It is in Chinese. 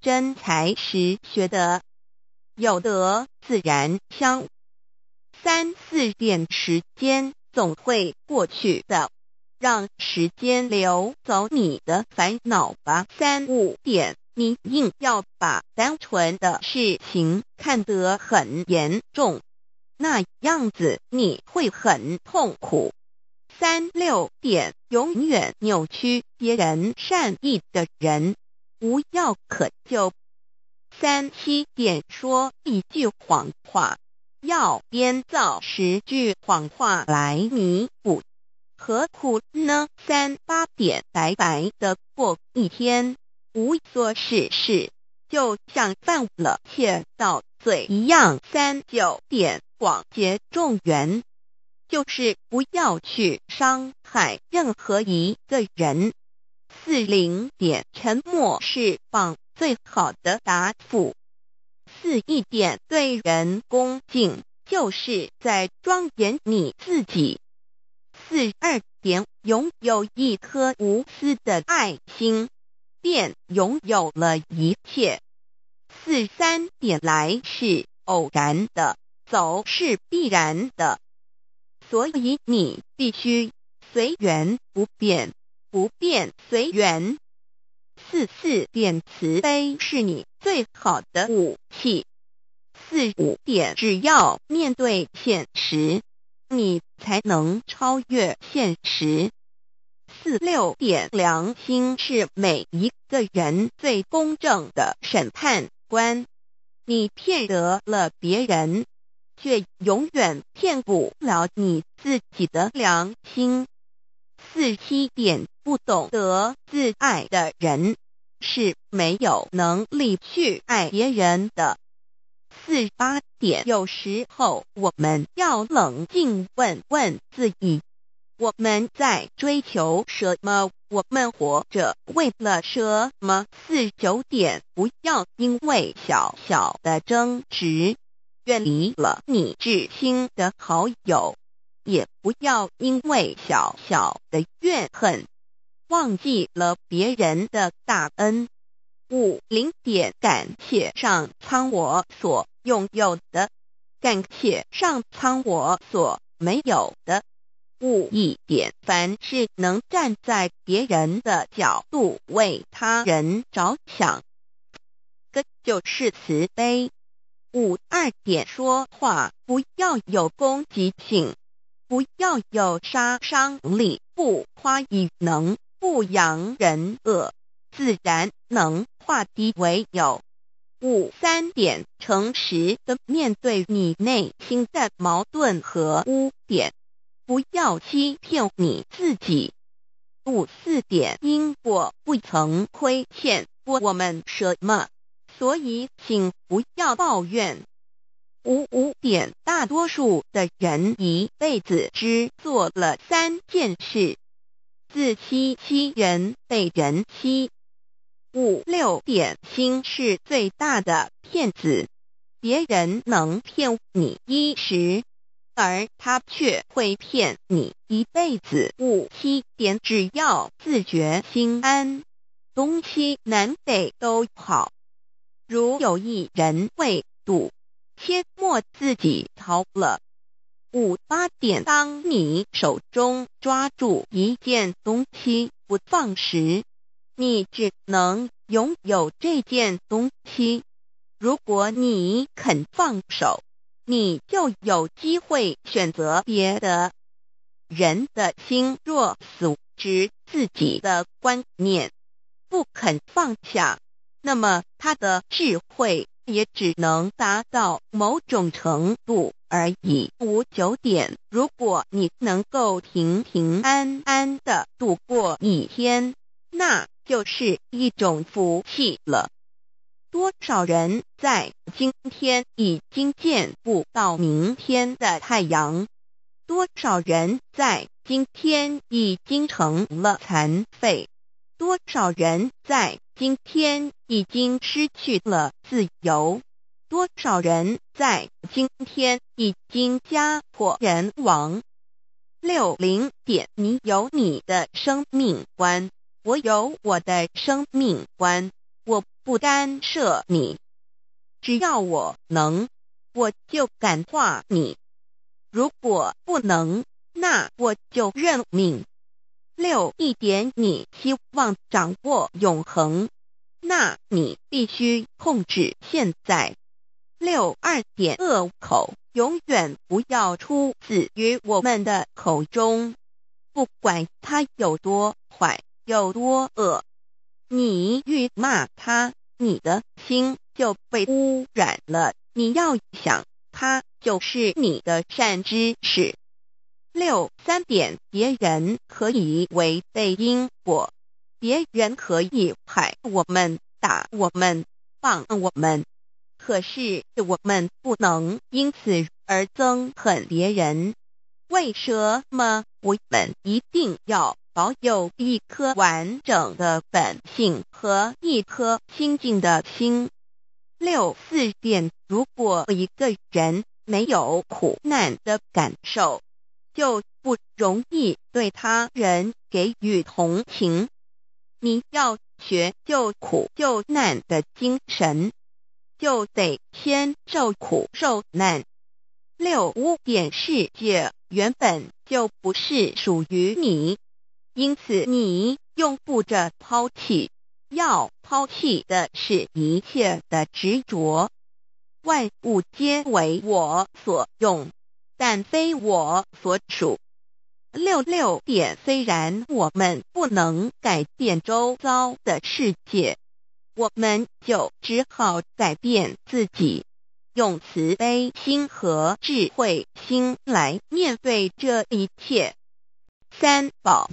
真才实学的，有德自然香。三四点时间总会过去的，让时间流走你的烦恼吧。三五点，你硬要把单纯的事情看得很严重，那样子你会很痛苦。三六点，永远扭曲别人善意的人。无药可救。三七点说一句谎话，要编造十句谎话来弥补，何苦呢？三八点白白的过一天，无所事事，就像犯了窃盗罪一样。三九点广结众缘，就是不要去伤害任何一个人。四零点，沉默是放最好的答复。四一点，对人恭敬，就是在庄严你自己。四二点，拥有一颗无私的爱心，便拥有了一切。四三点，来是偶然的，走是必然的，所以你必须随缘不变。不变，随缘。四四点慈悲是你最好的武器。四五点，只要面对现实，你才能超越现实。四六点，良心是每一个人最公正的审判官。你骗得了别人，却永远骗不了你自己的良心。四七点，不懂得自爱的人是没有能力去爱别人的。四八点，有时候我们要冷静问问自己，我们在追求什么？我们活着为了什么？四九点，不要因为小小的争执，远离了你至亲的好友。也不要因为小小的怨恨，忘记了别人的大恩。五零点，感谢上苍我所拥有的，感谢上苍我所没有的。五一点，凡是能站在别人的角度为他人着想，这就是慈悲。五二点，说话不要有攻击性。不要有杀伤力，不夸以能，不扬人恶，自然能化敌为友。五三点，诚实的面对你内心的矛盾和污点，不要欺骗你自己。五四点，因果不曾亏欠，我们什么，所以请不要抱怨。五五点，大多数的人一辈子只做了三件事：自欺欺人，被人欺。五六点，心是最大的骗子，别人能骗你一时，而他却会骗你一辈子。五七点，只要自觉心安，东西南北都好。如有一人会赌。切莫自己逃了。五八点，当你手中抓住一件东西不放时，你只能拥有这件东西。如果你肯放手，你就有机会选择别的。人的心若死执自己的观念，不肯放下，那么他的智慧。也只能达到某种程度而已。五九点，如果你能够平平安安的度过一天，那就是一种福气了。多少人在今天已经见不到明天的太阳？多少人在今天已经成了残废？多少人在今天已经失去了自由？多少人在今天已经家破人亡？六零点你有你的生命观，我有我的生命观，我不干涉你，只要我能，我就感化你；如果不能，那我就认命。六一点，你希望掌握永恒，那你必须控制现在。六二点，恶口永远不要出自于我们的口中，不管它有多坏，有多恶，你欲骂它，你的心就被污染了。你要想它，就是你的善知识。六三点，别人可以为背因果，别人可以害我们、打我们、谤我们，可是我们不能因此而憎恨别人。为什么我们一定要保有一颗完整的本性和一颗清净的心？六四点，如果一个人没有苦难的感受，就不容易对他人给予同情。你要学救苦救难的精神，就得先受苦受难。六五点世界原本就不是属于你，因此你用不着抛弃，要抛弃的是一切的执着。万物皆为我所用。但非我所属。六六点，虽然我们不能改变周遭的世界，我们就只好改变自己，用慈悲心和智慧心来面对这一切。三宝。